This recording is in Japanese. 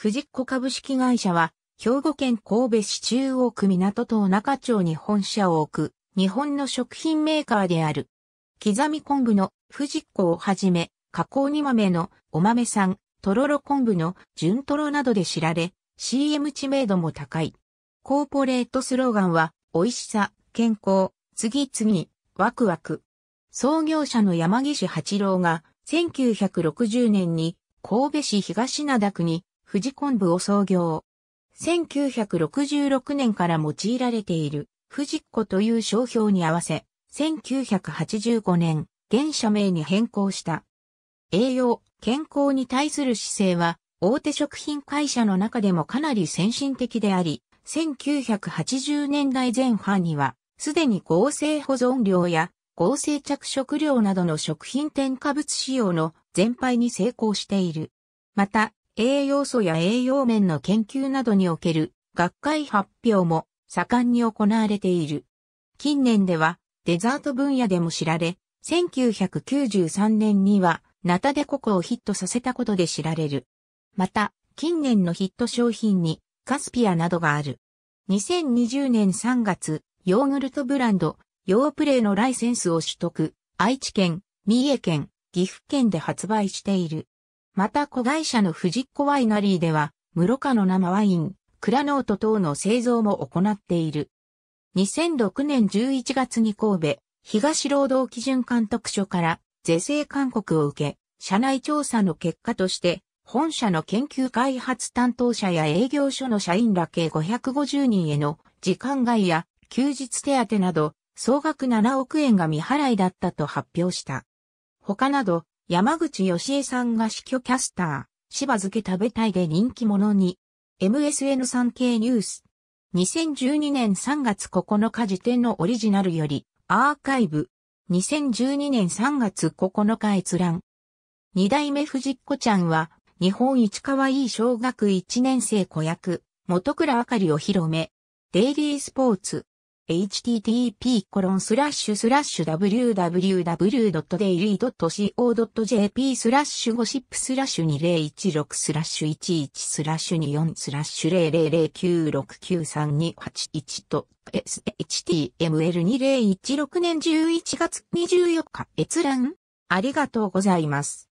富士子株式会社は、兵庫県神戸市中央区港島中町に本社を置く、日本の食品メーカーである。刻み昆布の富士子をはじめ、加工煮豆のお豆さん、とろろ昆布の純とろなどで知られ、CM 知名度も高い。コーポレートスローガンは、美味しさ、健康、次々、ワクワク。創業者の山岸八郎が、1960年に神戸市東灘区に富士昆布を創業。1966年から用いられている富士っ子という商標に合わせ、1985年、現社名に変更した。栄養、健康に対する姿勢は、大手食品会社の中でもかなり先進的であり、1980年代前半には、すでに合成保存料や合成着色料などの食品添加物使用の全廃に成功している。また、栄養素や栄養面の研究などにおける学会発表も盛んに行われている。近年ではデザート分野でも知られ、1993年にはナタデココをヒットさせたことで知られる。また、近年のヒット商品にカスピアなどがある。2020年3月、ヨーグルトブランド、ヨープレイのライセンスを取得、愛知県、三重県、岐阜県で発売している。また子会社のフジッコワイナリーでは、室賀の生ワイン、クラノート等の製造も行っている。2006年11月に神戸、東労働基準監督署から是正勧告を受け、社内調査の結果として、本社の研究開発担当者や営業所の社員ら計550人への時間外や休日手当など総額7億円が未払いだったと発表した。他など山口義恵さんが死去キャスター、芝漬け食べたいで人気者に、MSN3 経ニュース。2012年3月9日時点のオリジナルより、アーカイブ。2012年3月9日閲覧。二代目藤子ちゃんは、日本一可愛い小学1年生子役、元倉あかりを広め、デイリースポーツ。http://www.daily.co.jp コロンスラッシュスラッシュゴシップスラッシュ2016スラッシュ11スラッシュ24スラッシュ000969328と SHTML2016 年11月24日閲覧ありがとうございます。